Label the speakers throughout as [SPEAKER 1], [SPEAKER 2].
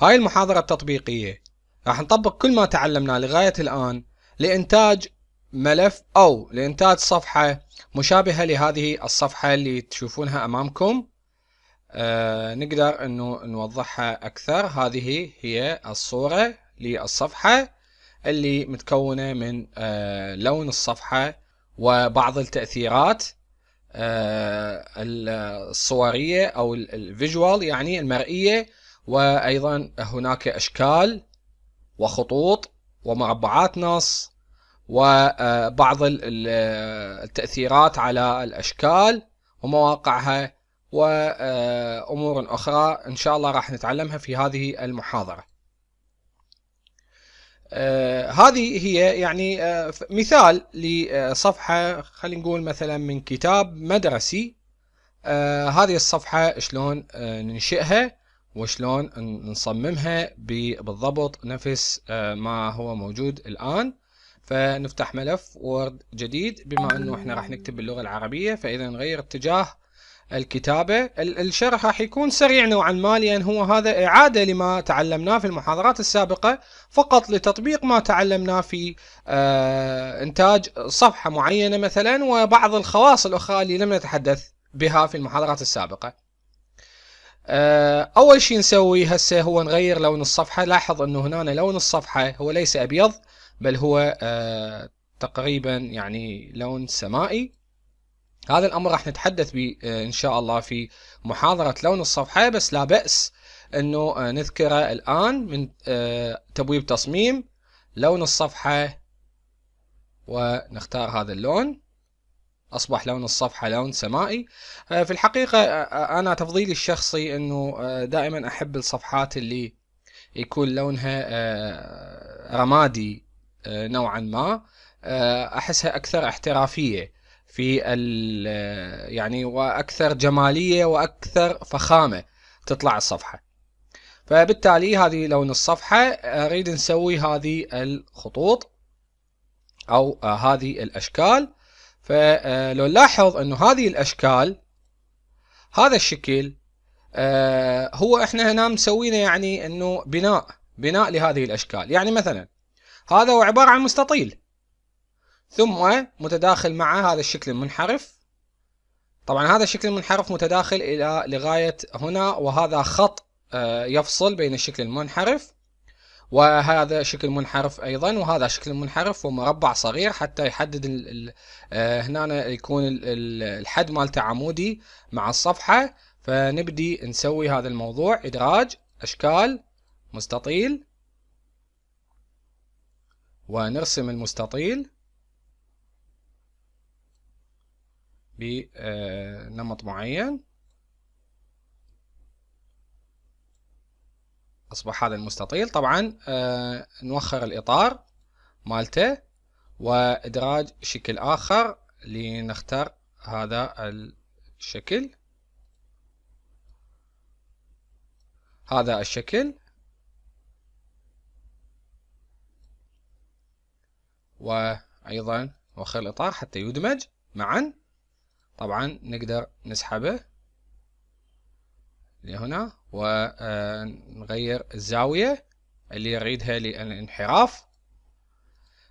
[SPEAKER 1] هاي المحاضرة التطبيقية راح نطبق كل ما تعلمناه لغاية الآن لإنتاج ملف أو لإنتاج صفحة مشابهة لهذه الصفحة اللي تشوفونها أمامكم آه نقدر أنه نوضحها أكثر هذه هي الصورة للصفحة اللي متكونة من آه لون الصفحة وبعض التأثيرات آه الصورية أو الفيجوال يعني المرئية وأيضا هناك أشكال وخطوط ومربعات نص وبعض التأثيرات على الأشكال ومواقعها وأمور أخرى إن شاء الله راح نتعلمها في هذه المحاضرة آه، هذه هي يعني آه، مثال لصفحة خلينا نقول مثلا من كتاب مدرسي آه، هذه الصفحة شلون ننشئها وشلون نصممها بالضبط نفس آه، ما هو موجود الآن فنفتح ملف وورد جديد بما أنه إحنا راح نكتب باللغة العربية فإذا نغير اتجاه الكتابة الشرح راح يكون سريع نوعا ما لأن هو هذا إعادة لما تعلمناه في المحاضرات السابقة فقط لتطبيق ما تعلمناه في آه، إنتاج صفحة معينة مثلا وبعض الخواص الأخرى اللي لم نتحدث بها في المحاضرات السابقة آه، اول شيء نسوي هسه هو نغير لون الصفحه لاحظ انه هنا لون الصفحه هو ليس ابيض بل هو آه، تقريبا يعني لون سمائي هذا الامر راح نتحدث به آه، ان شاء الله في محاضره لون الصفحه بس لا باس انه نذكره الان من تبويب تصميم لون الصفحه ونختار هذا اللون اصبح لون الصفحه لون سمائي آه، في الحقيقه آه، آه، انا تفضيلي الشخصي انه دائما احب الصفحات اللي يكون لونها رمادي نوعا ما احسها اكثر احترافيه في يعني واكثر جماليه واكثر فخامه تطلع الصفحه فبالتالي هذه لون الصفحه اريد نسوي هذه الخطوط او هذه الاشكال فلو نلاحظ انه هذه الاشكال هذا الشكل آه، هو احنا هنا مسوينا يعني انه بناء بناء لهذه الاشكال يعني مثلا هذا هو عبارة عن مستطيل ثم متداخل مع هذا الشكل المنحرف طبعا هذا الشكل المنحرف متداخل الى لغاية هنا وهذا خط آه، يفصل بين الشكل المنحرف وهذا شكل منحرف ايضا وهذا شكل منحرف ومربع صغير حتى يحدد الـ الـ آه، هنا يكون الحد مالته عمودي مع الصفحه فنبدي نسوي هذا الموضوع ادراج اشكال مستطيل ونرسم المستطيل بنمط معين أصبح هذا المستطيل طبعا آه نوخر الإطار مالته وإدراج شكل آخر لنختار هذا الشكل هذا الشكل وأيضا نوخر الإطار حتى يدمج معا طبعا نقدر نسحبه لهنا ونغير آه، الزاوية اللي أريدها للانحراف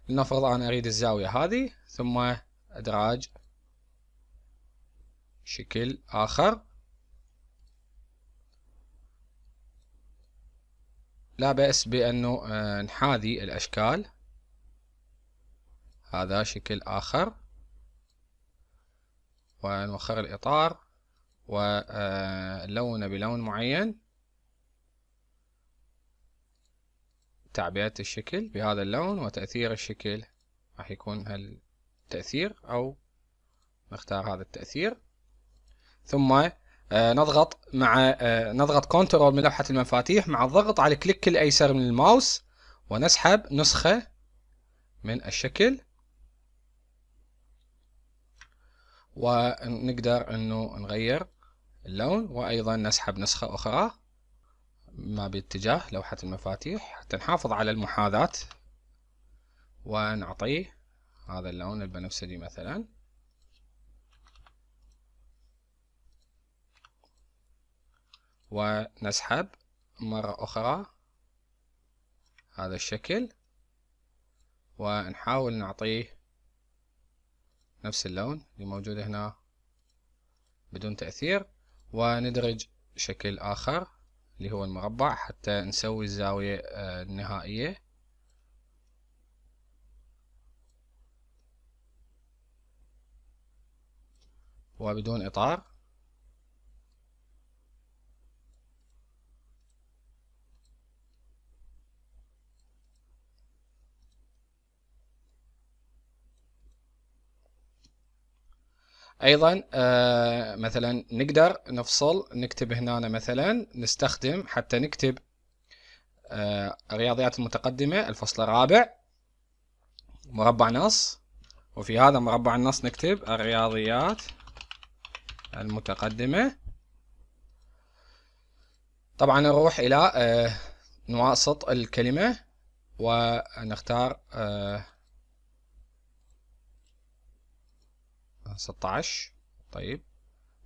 [SPEAKER 1] لنفرض أنا أريد الزاوية هذه ثم أدراج شكل آخر لا بأس بأنه آه، نحاذي الأشكال هذا شكل آخر ونوخر الإطار ولونه بلون معين تعبئة الشكل بهذا اللون وتأثير الشكل راح يكون هالتأثير أو نختار هذا التأثير ثم آه، نضغط مع آه، نضغط كنترول من لوحة المفاتيح مع الضغط على الكليك الأيسر من الماوس ونسحب نسخة من الشكل ونقدر انه نغير اللون وأيضا نسحب نسخة أخرى ما باتجاه لوحة المفاتيح حتى نحافظ على المحاذاة ونعطيه هذا اللون البنفسجي مثلا ونسحب مرة أخرى هذا الشكل ونحاول نعطيه نفس اللون اللي موجود هنا بدون تأثير وندرج شكل آخر اللي هو المربع حتى نسوي الزاوية آه، النهائية وبدون إطار ايضا آه، مثلا نقدر نفصل نكتب هنا مثلا نستخدم حتى نكتب آه، الرياضيات المتقدمة الفصل الرابع مربع نص وفي هذا مربع النص نكتب الرياضيات المتقدمة طبعا نروح إلى آه، نواسط الكلمة ونختار 16 طيب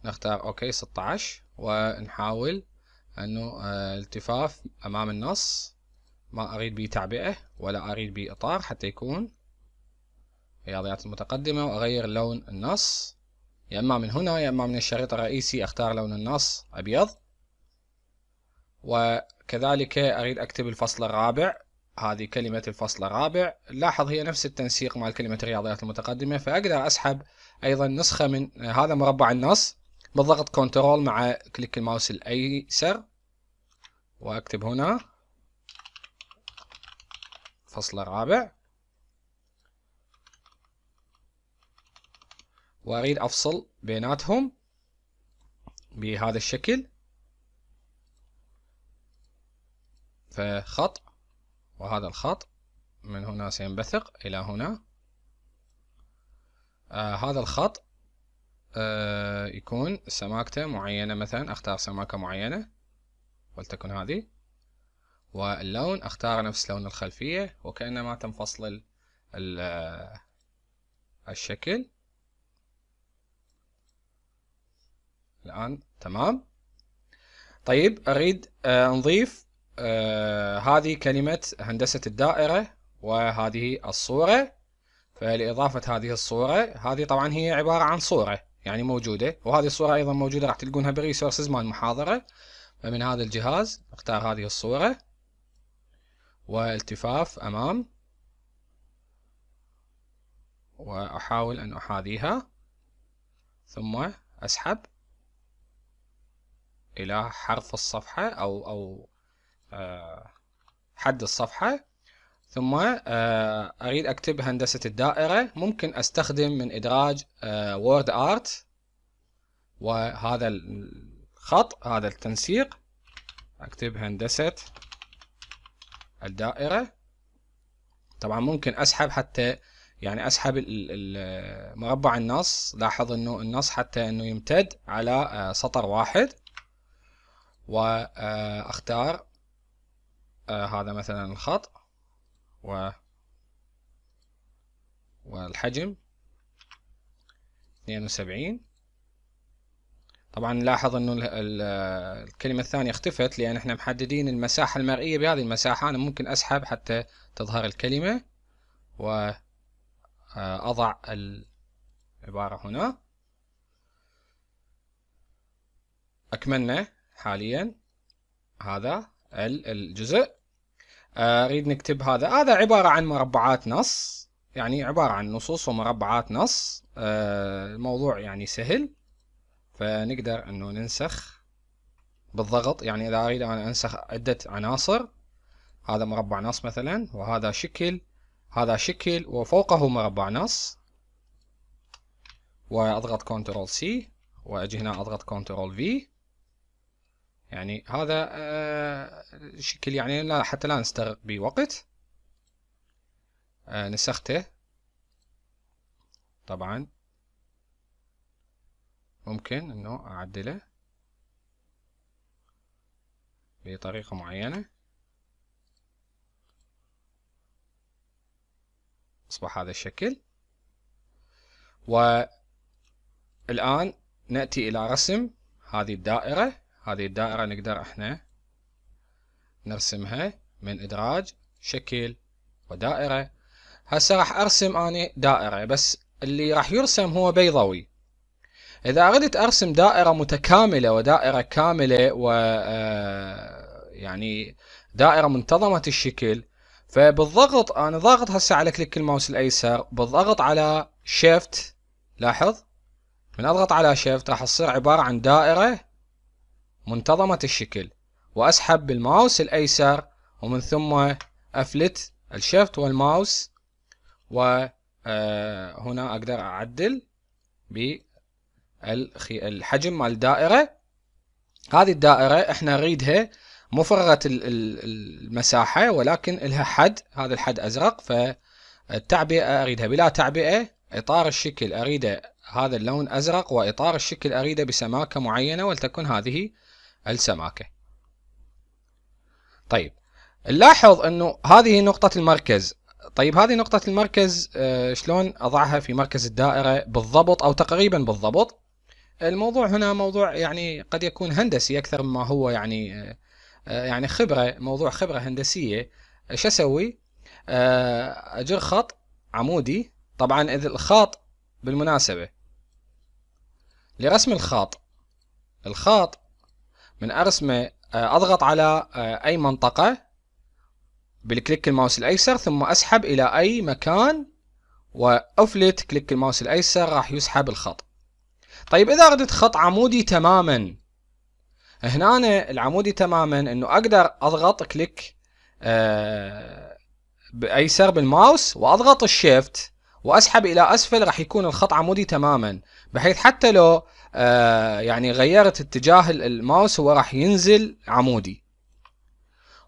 [SPEAKER 1] نختار اوكي 16 ونحاول انه آه، التفاف امام النص ما اريد به تعبئه ولا اريد به اطار حتى يكون رياضيات المتقدمه واغير لون النص يا اما من هنا يا اما من الشريط الرئيسي اختار لون النص ابيض وكذلك اريد اكتب الفصل الرابع هذه كلمة الفصل الرابع لاحظ هي نفس التنسيق مع كلمة الرياضيات المتقدمة فأقدر أسحب ايضا نسخة من هذا مربع النص بالضغط كنترول مع كليك الماوس الايسر واكتب هنا فصل الرابع واريد افصل بيناتهم بهذا الشكل فخط وهذا الخط من هنا سينبثق الى هنا آه هذا الخط آه يكون سماكته معينة مثلا اختار سماكة معينة ولتكن هذه واللون اختار نفس لون الخلفية وكأنما تنفصل آه، الشكل الآن تمام طيب أريد آه نضيف آه هذه كلمة هندسة الدائرة وهذه الصورة فلإضافة هذه الصورة هذه طبعا هي عبارة عن صورة يعني موجودة وهذه الصورة أيضا موجودة راح تلقونها بالريسورسز مال المحاضرة فمن هذا الجهاز اختار هذه الصورة والتفاف أمام وأحاول أن أحاذيها ثم أسحب إلى حرف الصفحة أو أو آه، حد الصفحة ثم آه، اريد اكتب هندسة الدائرة ممكن استخدم من ادراج وورد آه، ارت وهذا الخط هذا التنسيق اكتب هندسة الدائرة طبعا ممكن اسحب حتى يعني اسحب مربع النص لاحظ انه النص حتى انه يمتد على آه، سطر واحد واختار هذا مثلا الخط و والحجم 72 طبعا نلاحظ انه الكلمة الثانية اختفت لان احنا محددين المساحة المرئية بهذه المساحة انا ممكن اسحب حتى تظهر الكلمة واضع آه، العبارة هنا اكملنا حاليا هذا الجزء آه، اريد نكتب هذا هذا عبارة عن مربعات نص يعني عبارة عن نصوص ومربعات نص آه، الموضوع يعني سهل فنقدر انه ننسخ بالضغط يعني اذا اريد انا انسخ عدة عناصر هذا مربع نص مثلا وهذا شكل هذا شكل وفوقه مربع نص واضغط كنترول سي واجي هنا اضغط كنترول في يعني هذا آه، شكل يعني لا حتى لا نستغرق بوقت آه، نسخته طبعا ممكن انه اعدله بطريقة معينة اصبح هذا الشكل والآن نأتي إلى رسم هذه الدائرة هذه الدائرة نقدر احنا نرسمها من إدراج شكل ودائرة هسه راح أرسم أنا دائرة بس اللي راح يرسم هو بيضوي إذا أردت أرسم دائرة متكاملة ودائرة كاملة و آه، يعني دائرة منتظمة الشكل فبالضغط أنا ضاغط هسه على كليك الماوس الأيسر بالضغط على شيفت لاحظ من أضغط على شيفت راح تصير عبارة عن دائرة منتظمة الشكل وأسحب بالماوس الأيسر ومن ثم أفلت الشفت والماوس وهنا آه، أقدر أعدل بالحجم مال الدائرة هذه الدائرة احنا نريدها مفرغة المساحة ولكن لها حد هذا الحد أزرق فالتعبئة أريدها بلا تعبئة إطار الشكل أريده هذا اللون أزرق وإطار الشكل أريده بسماكة معينة ولتكن هذه السماكة طيب نلاحظ انه هذه نقطة المركز طيب هذه نقطة المركز آه، شلون اضعها في مركز الدائرة بالضبط او تقريبا بالضبط الموضوع هنا موضوع يعني قد يكون هندسي اكثر مما هو يعني آه، آه، يعني خبرة موضوع خبرة هندسية شو اسوي اجر خط عمودي طبعا اذا الخط بالمناسبة لرسم الخط الخط من ارسمه آه، اضغط على آه، اي منطقة بالكليك الماوس الايسر ثم اسحب الى اي مكان وافلت كليك الماوس الايسر راح يسحب الخط طيب اذا ردت خط عمودي تماما هنا أنا العمودي تماما انه اقدر اضغط كليك آه، بايسر بالماوس واضغط الشيفت واسحب الى اسفل راح يكون الخط عمودي تماما بحيث حتى لو آه يعني غيرت اتجاه الماوس هو راح ينزل عمودي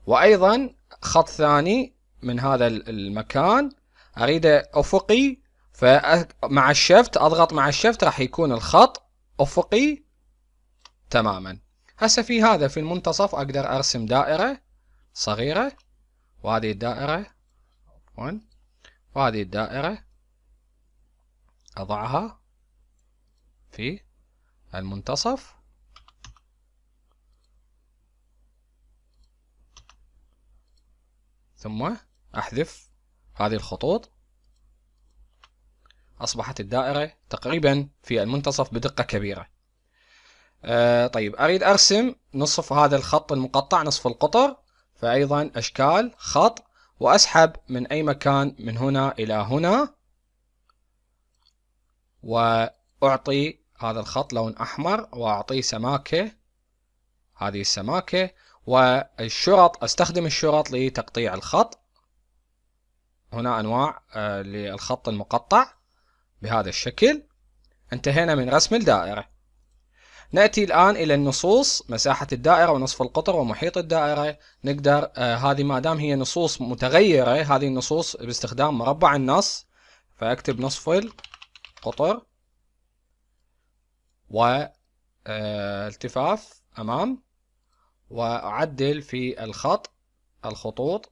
[SPEAKER 1] وايضا خط ثاني من هذا المكان اريده افقي فمع الشفت اضغط مع الشفت راح يكون الخط افقي تماما هسه في هذا في المنتصف اقدر ارسم دائره صغيره وهذه الدائره عفوا وهذه الدائره اضعها في المنتصف ثم أحذف هذه الخطوط أصبحت الدائرة تقريبا في المنتصف بدقة كبيرة أه طيب أريد أرسم نصف هذا الخط المقطع نصف القطر فأيضا أشكال خط وأسحب من أي مكان من هنا إلى هنا وأعطي هذا الخط لون أحمر وأعطيه سماكة هذه السماكة والشرط أستخدم الشرط لتقطيع الخط هنا أنواع آه، للخط المقطع بهذا الشكل انتهينا من رسم الدائرة نأتي الآن إلى النصوص مساحة الدائرة ونصف القطر ومحيط الدائرة نقدر آه، هذه ما دام هي نصوص متغيرة هذه النصوص باستخدام مربع النص فأكتب نصف القطر والتفاف أمام وأعدل في الخط الخطوط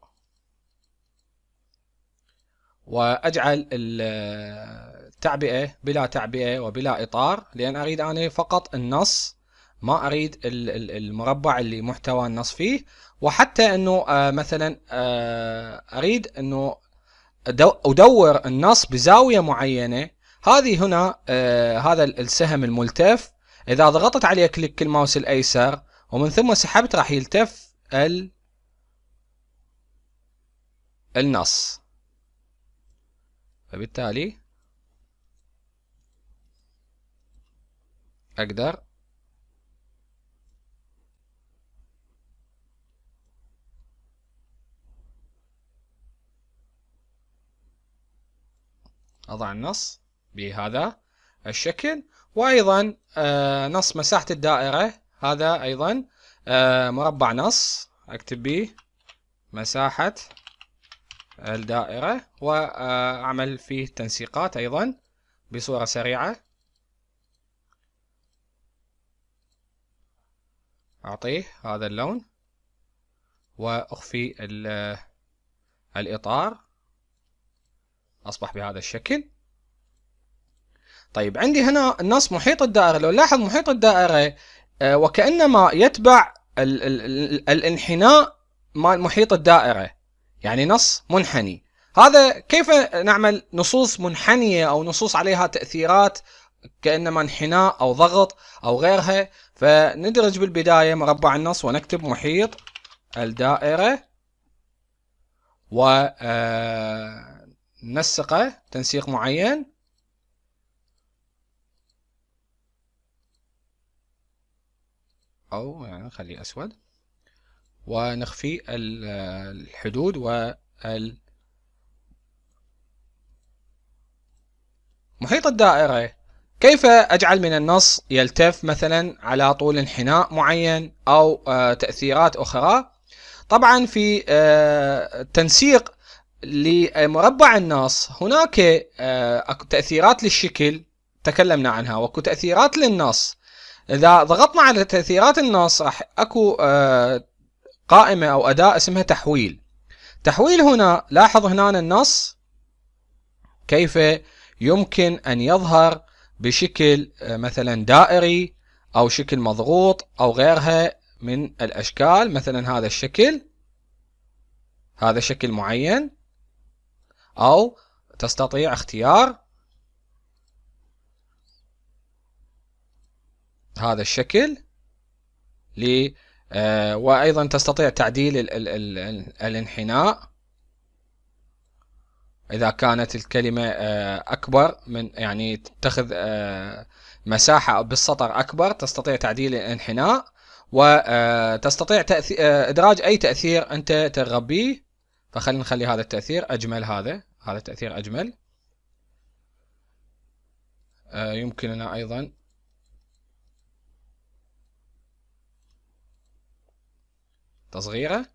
[SPEAKER 1] وأجعل التعبئة بلا تعبئة وبلا إطار لأن أريد أنا فقط النص ما أريد المربع اللي محتوى النص فيه وحتى أنه آه، مثلا آه، أريد أنه أدور النص بزاوية معينة هذه هنا آه هذا السهم الملتف اذا ضغطت عليه كليك الماوس الايسر ومن ثم سحبت راح يلتف ال النص فبالتالي اقدر اضع النص بهذا الشكل وايضا آه، نص مساحة الدائرة هذا ايضا آه، مربع نص اكتب به مساحة الدائرة واعمل فيه تنسيقات ايضا بصورة سريعة اعطيه هذا اللون واخفي الاطار اصبح بهذا الشكل طيب عندي هنا النص محيط الدائرة لو نلاحظ محيط الدائرة آه، وكأنما يتبع ال ال ال الانحناء مال محيط الدائرة يعني نص منحني هذا كيف نعمل نصوص منحنية أو نصوص عليها تأثيرات كانما انحناء او ضغط او غيرها فندرج بالبدايه مربع النص ونكتب محيط الدائره ونسقه آه، تنسيق معين أو يعني أسود ونخفي الحدود وال محيط الدائرة كيف أجعل من النص يلتف مثلا على طول انحناء معين أو آه، تأثيرات أخرى طبعا في آه، تنسيق لمربع النص هناك آه، تأثيرات للشكل تكلمنا عنها وكو تأثيرات للنص اذا ضغطنا على تاثيرات النص راح اكو آه، قائمه او اداه اسمها تحويل تحويل هنا لاحظ هنا النص كيف يمكن ان يظهر بشكل آه، مثلا دائري او شكل مضغوط او غيرها من الاشكال مثلا هذا الشكل هذا شكل معين او تستطيع اختيار هذا الشكل ل آه وايضا تستطيع تعديل الـ الـ الـ الانحناء اذا كانت الكلمه آه اكبر من يعني تتخذ آه مساحه بالسطر اكبر تستطيع تعديل الانحناء وتستطيع آه، آه، ادراج اي تاثير انت ترغب به فخلينا نخلي هذا التاثير اجمل هذا هذا التاثير اجمل آه، يمكننا ايضا تصغيره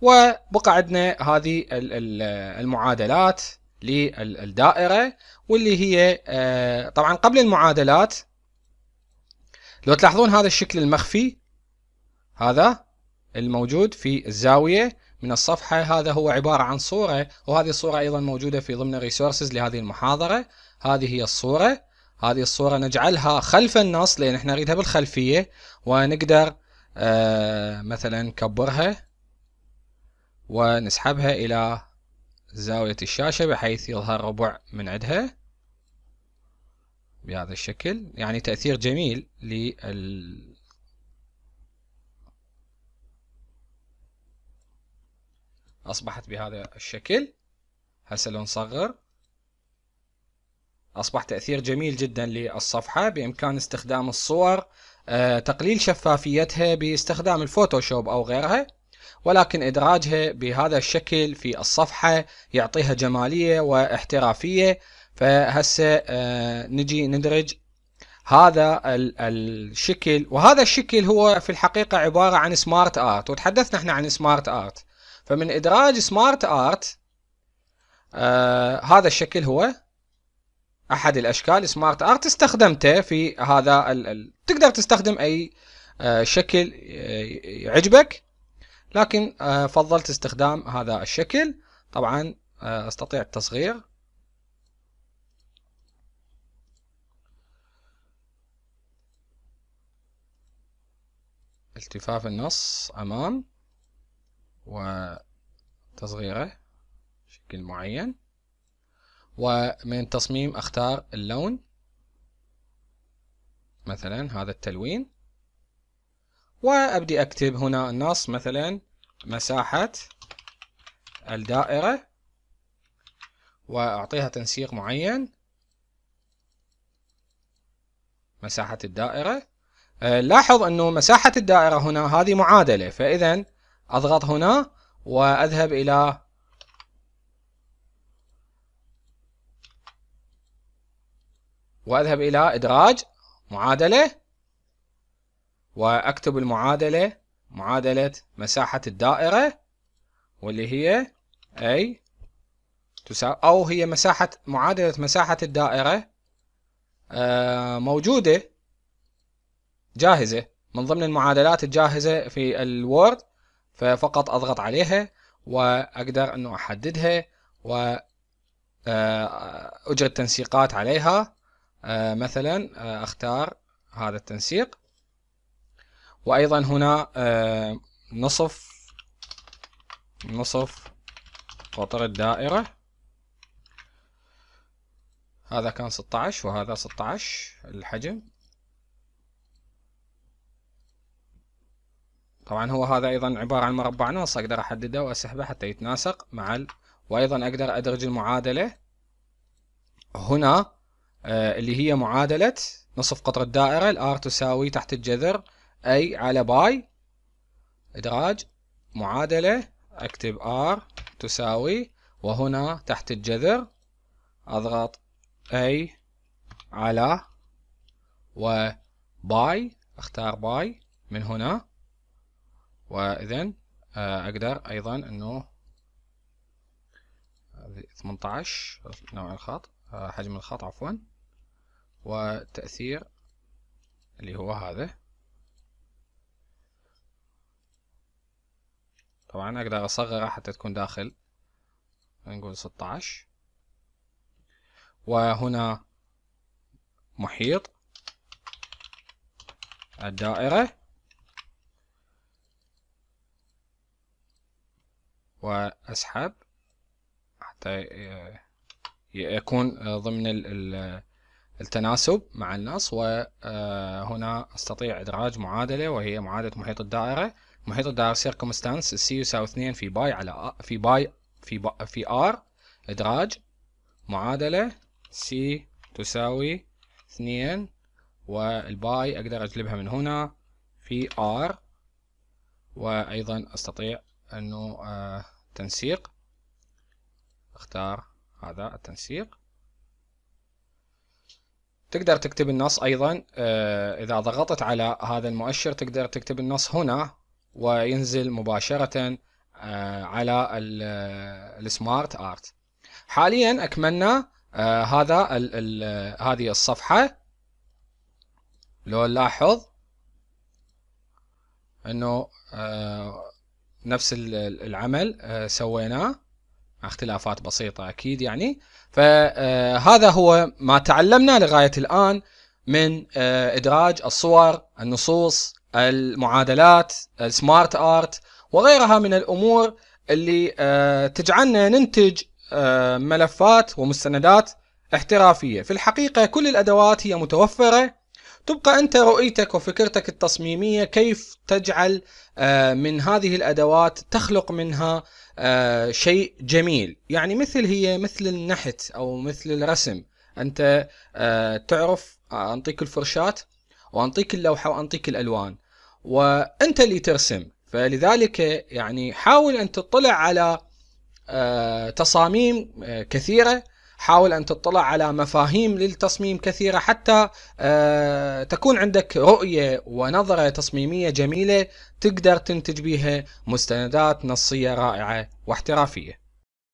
[SPEAKER 1] وبقى عندنا هذه المعادلات للدائرة واللي هي آه، طبعا قبل المعادلات لو تلاحظون هذا الشكل المخفي هذا الموجود في الزاوية من الصفحة هذا هو عبارة عن صورة وهذه الصورة أيضا موجودة في ضمن الريسورسز لهذه المحاضرة هذه هي الصورة هذه الصورة نجعلها خلف النص لأن احنا نريدها بالخلفية ونقدر آه، مثلا نكبرها ونسحبها إلى زاوية الشاشة بحيث يظهر ربع من عندها بهذا الشكل يعني تأثير جميل لل أصبحت بهذا الشكل هسه لو نصغر أصبح تأثير جميل جدا للصفحة بإمكان استخدام الصور آه، تقليل شفافيتها باستخدام الفوتوشوب أو غيرها ولكن إدراجها بهذا الشكل في الصفحة يعطيها جمالية واحترافية فهسه آه، نجي ندرج هذا الشكل وهذا الشكل هو في الحقيقة عبارة عن سمارت آرت وتحدثنا احنا عن سمارت آرت فمن إدراج سمارت آرت آه، هذا الشكل هو احد الاشكال سمارت ارت استخدمته في هذا الـ الـ تقدر تستخدم اي آه، شكل آه، يعجبك لكن آه، فضلت استخدام هذا الشكل طبعا استطيع التصغير التفاف النص امام وتصغيره بشكل معين ومن تصميم أختار اللون مثلا هذا التلوين وأبدي أكتب هنا النص مثلا مساحة الدائرة وأعطيها تنسيق معين مساحة الدائرة آه، لاحظ أنه مساحة الدائرة هنا هذه معادلة فإذا أضغط هنا وأذهب إلى وأذهب إلى إدراج معادلة وأكتب المعادلة معادلة مساحة الدائرة واللي هي أي تساوي أو هي مساحة معادلة مساحة الدائرة آه، موجودة جاهزة من ضمن المعادلات الجاهزة في الوورد فقط أضغط عليها وأقدر أنه أحددها وأجري آه، التنسيقات عليها آه، مثلا آه، اختار هذا التنسيق وايضا هنا آه، نصف نصف قطر الدائرة هذا كان 16 وهذا 16 الحجم طبعا هو هذا ايضا عبارة عن مربع نص اقدر احدده واسحبه حتى يتناسق مع ال... وايضا اقدر ادرج المعادلة هنا آه، اللي هي معادلة نصف قطر الدائرة الار تساوي تحت الجذر اي على باي ادراج معادلة اكتب ار تساوي وهنا تحت الجذر اضغط اي على وباي اختار باي من هنا واذا آه، اقدر ايضا انه 18 نوع الخط آه، حجم الخط عفوا وتأثير اللي هو هذا طبعا أقدر أصغره حتى تكون داخل نقول 16 وهنا محيط الدائرة وأسحب حتى يكون ضمن التناسب مع النص وهنا آه، أستطيع إدراج معادلة وهي معادلة محيط الدائرة محيط الدائرة سيركمستانس السي يساوي 2 في باي على في باي في باي في ار إدراج معادلة سي تساوي 2 والباي أقدر أجلبها من هنا في ار وأيضا أستطيع أنه آه، تنسيق اختار هذا التنسيق تقدر تكتب النص أيضا آه، إذا ضغطت على هذا المؤشر تقدر تكتب النص هنا وينزل مباشرة آه، على آه، السمارت ارت حاليا اكملنا هذا هذه الصفحة لو نلاحظ انه نفس العمل سويناه اختلافات بسيطة أكيد يعني فهذا آه، هو ما تعلمنا لغاية الآن من آه، إدراج الصور النصوص المعادلات السمارت آرت وغيرها من الأمور اللي آه، تجعلنا ننتج ملفات ومستندات احترافية في الحقيقة كل الأدوات هي متوفرة تبقى أنت رؤيتك وفكرتك التصميمية كيف تجعل من هذه الأدوات تخلق منها آه شيء جميل يعني مثل هي مثل النحت او مثل الرسم انت آه تعرف آه، انطيك الفرشات وانطيك اللوحة وانطيك الالوان وانت اللي ترسم فلذلك يعني حاول ان تطلع على آه تصاميم آه، كثيرة حاول أن تطلع على مفاهيم للتصميم كثيرة حتى آه، تكون عندك رؤية ونظرة تصميمية جميلة تقدر تنتج بها مستندات نصية رائعة واحترافية